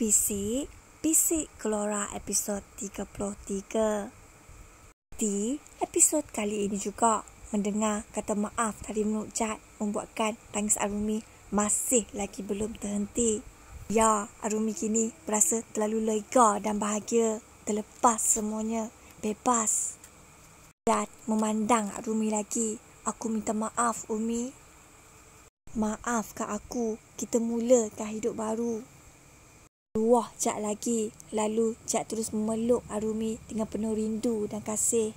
PC PC Gelora episod 33. Di episod kali ini juga mendengar kata maaf dari Menuk Jad membuatkan tangis Arumi masih lagi belum terhenti. Ya, Arumi kini berasa terlalu lega dan bahagia terlepas semuanya bebas. Jad memandang Arumi lagi. Aku minta maaf, Umi. Maaf ke aku. Kita mulakan hidup baru. Luah jap lagi Lalu jap terus memeluk Arumi dengan penuh rindu dan kasih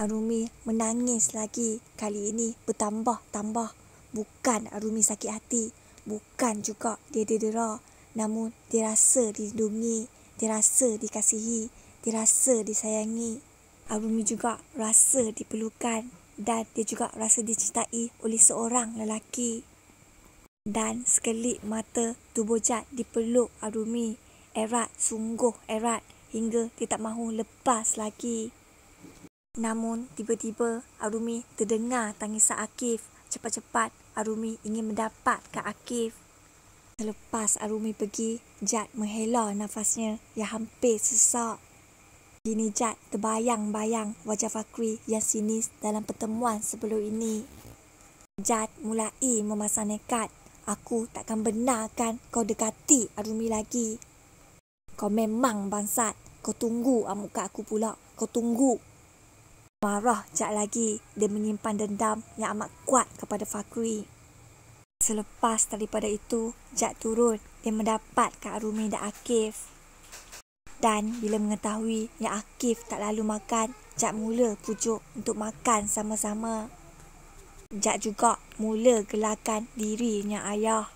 Arumi menangis lagi Kali ini bertambah-tambah Bukan Arumi sakit hati Bukan juga dia dedera Namun dia rasa dilindungi Dia rasa dikasihi Dia rasa disayangi Arumi juga rasa diperlukan Dan dia juga rasa dicintai oleh seorang lelaki dan sekelip mata tubuh Jad dipeluk Arumi erat sungguh erat hingga dia tak mahu lepas lagi. Namun tiba-tiba Arumi terdengar tangisan Akif. Cepat-cepat Arumi ingin mendapat ke Akif. Selepas Arumi pergi, Jad menghela nafasnya yang hampir sesak. Kini Jad terbayang-bayang wajah Fakri yang sinis dalam pertemuan sebelum ini. Jad mulai memasang nekat Aku takkan benarkan kau dekati Arumi lagi. Kau memang bangsat. Kau tunggu amuka ah, aku pula. Kau tunggu. Marah jat lagi dia menyimpan dendam yang amat kuat kepada Fakri. Selepas daripada itu, jat turun dia mendapat Kak Arumi dan Akif. Dan bila mengetahui yang Akif tak lalu makan, jat mula pujuk untuk makan sama-sama. Jak juga mula gelakan dirinya ayah.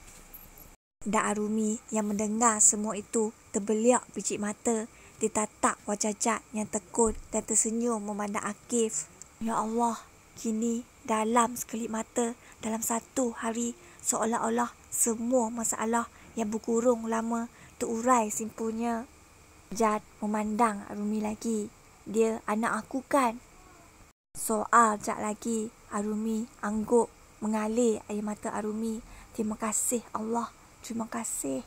Dan Arumi yang mendengar semua itu terbeliak biji mata. Dia tatap wajah Jak yang tekun dan tersenyum memandang Akif. Ya Allah, kini dalam sekelip mata, dalam satu hari, seolah-olah semua masalah yang berkurung lama terurai simpulnya. Jad memandang Arumi lagi. Dia anak aku kan? Soal Jad lagi. Arumi angguk mengalir air mata Arumi. Terima kasih Allah. Terima kasih.